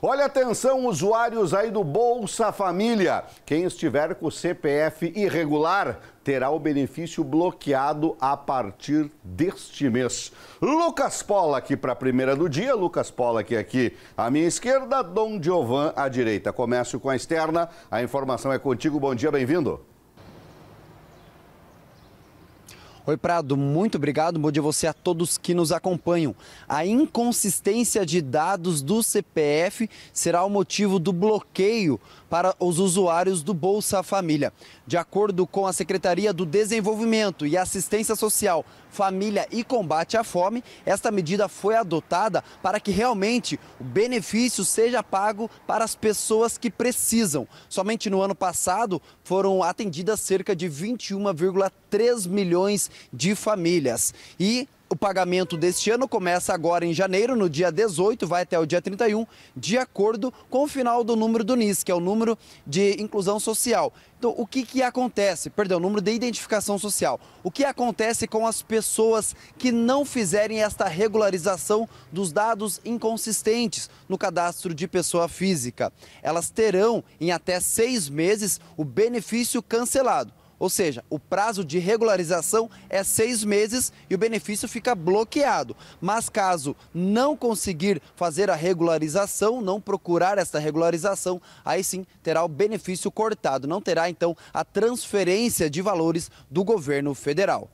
Olha atenção, usuários aí do Bolsa Família. Quem estiver com CPF irregular terá o benefício bloqueado a partir deste mês. Lucas Pola aqui para a primeira do dia, Lucas Pola aqui, é aqui à minha esquerda, Dom Giovan à direita. Começo com a externa, a informação é contigo, bom dia, bem-vindo. Oi, Prado, muito obrigado. Bom dia você a todos que nos acompanham. A inconsistência de dados do CPF será o motivo do bloqueio para os usuários do Bolsa Família. De acordo com a Secretaria do Desenvolvimento e Assistência Social, Família e Combate à Fome, esta medida foi adotada para que realmente o benefício seja pago para as pessoas que precisam. Somente no ano passado foram atendidas cerca de 21,3 milhões de famílias. E o pagamento deste ano começa agora em janeiro, no dia 18, vai até o dia 31, de acordo com o final do número do NIS, que é o número de inclusão social. Então, o que, que acontece? Perdão, número de identificação social. O que acontece com as pessoas que não fizerem esta regularização dos dados inconsistentes no cadastro de pessoa física? Elas terão, em até seis meses, o benefício cancelado. Ou seja, o prazo de regularização é seis meses e o benefício fica bloqueado. Mas caso não conseguir fazer a regularização, não procurar essa regularização, aí sim terá o benefício cortado. Não terá, então, a transferência de valores do governo federal.